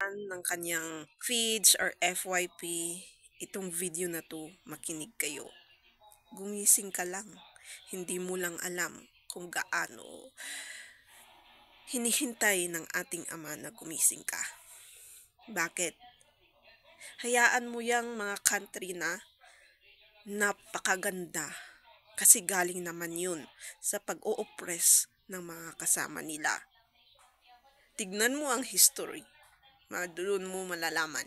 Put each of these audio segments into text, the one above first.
ng kanyang feeds or FYP itong video na to makinig kayo. Gumising ka lang. Hindi mo lang alam kung gaano hinihintay ng ating ama na gumising ka. Bakit? Hayaan mo yang mga country na napakaganda kasi galing naman yun sa pag-o-oppress ng mga kasama nila. Tignan mo ang history doon mo malalaman.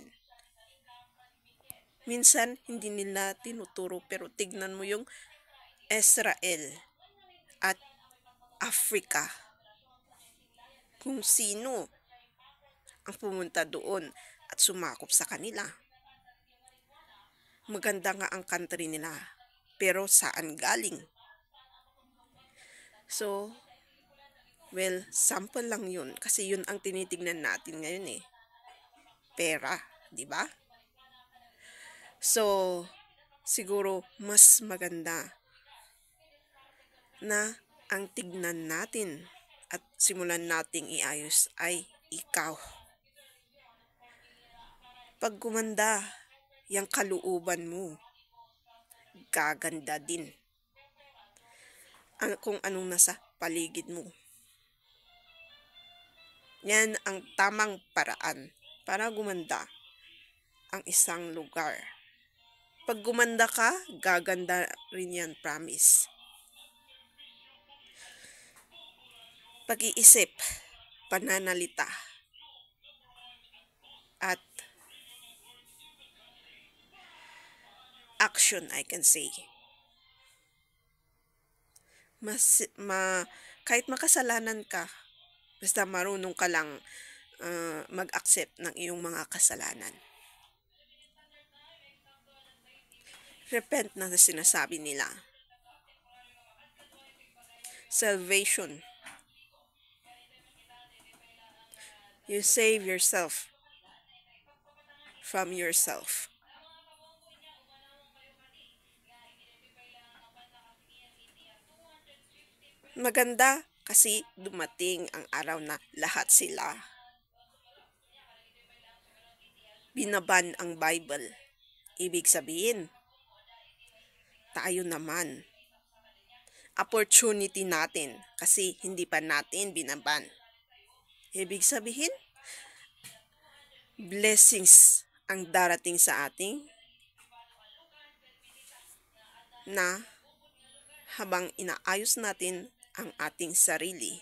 Minsan, hindi nila tinuturo pero tignan mo yung Israel at Africa. Kung sino ang pumunta doon at sumakop sa kanila. Maganda nga ang country nila, pero saan galing? So, well, sample lang yun kasi yun ang tinitingnan natin ngayon eh pera, 'di ba? So, siguro mas maganda na ang tignan natin at simulan nating iayos ay ikaw. Pag gumanda yung kaluuban mo, gaganda din ang, kung anong nasa paligid mo. Yan ang tamang paraan para gumanda ang isang lugar. Pag gumanda ka, gaganda rin yan, promise. Pag-iisip, pananalita, at action, I can say. Mas, ma, kahit makasalanan ka, basta marunong ka lang Ah, mag-accept ng iyong mga kasalanan. Repent na sinasabi nila. Salvation. You save yourself from yourself. Maganda kasi dumating ang araw na lahat sila binaban ang Bible. Ibig sabihin, tayo naman. Opportunity natin kasi hindi pa natin binaban. Ibig sabihin, blessings ang darating sa ating na habang inaayos natin ang ating sarili.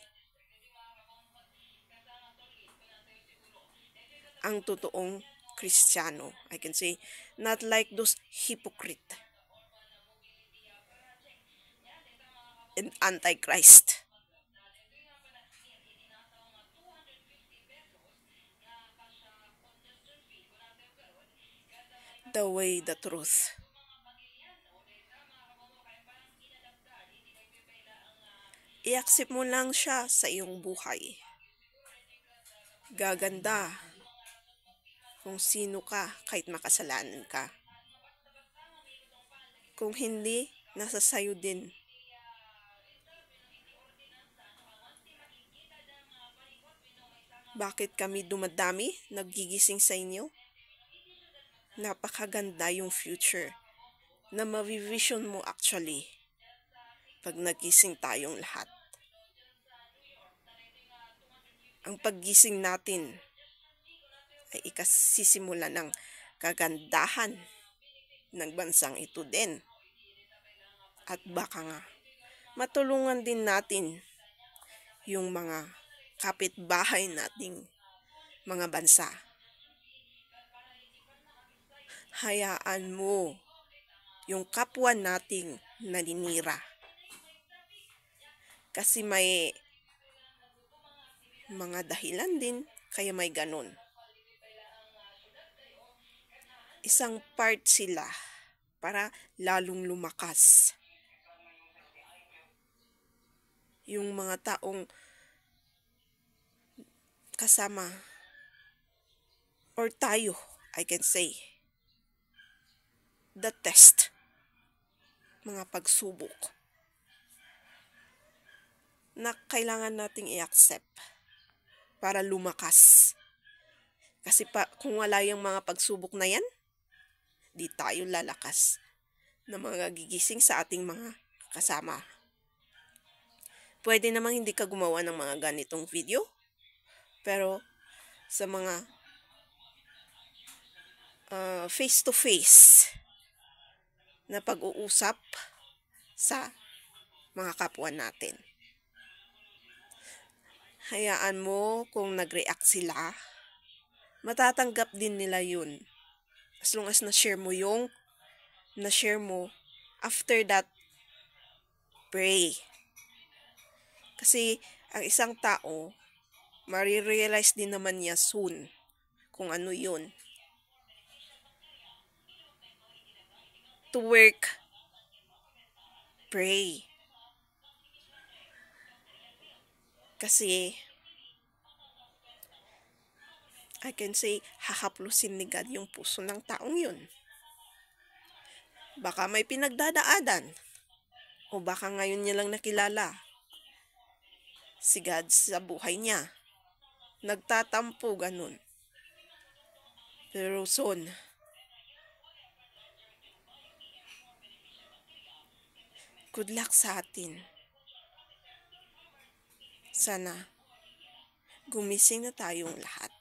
Ang totoong Cristiano. I can say, not like those hypocrite and antichrist. The way, the truth. I-accept mo lang siya sa iyong buhay. Gaganda kung sino ka kahit makasalanan ka. Kung hindi, nasa sayo din. Bakit kami dumadami, nagigising sa inyo? Napakaganda yung future na mavivision mo actually pag nagising tayong lahat. Ang paggising natin ay ikasisimula ng kagandahan ng bansang ito din. At baka nga, matulungan din natin yung mga kapitbahay nating mga bansa. Hayaan mo yung kapwa nating naninira. Kasi may mga dahilan din kaya may ganun isang part sila para lalong lumakas. Yung mga taong kasama or tayo, I can say, the test, mga pagsubok na kailangan nating i-accept para lumakas. Kasi pa, kung wala yung mga pagsubok na yan, di tayo lalakas na mga gigising sa ating mga kasama. Pwede namang hindi ka gumawa ng mga ganitong video, pero sa mga uh, face-to-face -face na pag-uusap sa mga kapwa natin. Hayaan mo kung nag-react sila, matatanggap din nila yun as long as na-share mo yung na-share mo, after that, pray. Kasi, ang isang tao, marirealize din naman niya soon kung ano yun. To work, pray. Kasi, I can say, hahaplusin ni God yung puso ng taong yun. Baka may pinagdadaanan. O baka ngayon niya lang nakilala. Si God sa buhay niya. Nagtatampo ganun. Pero soon, good luck sa atin. Sana gumising na tayong lahat.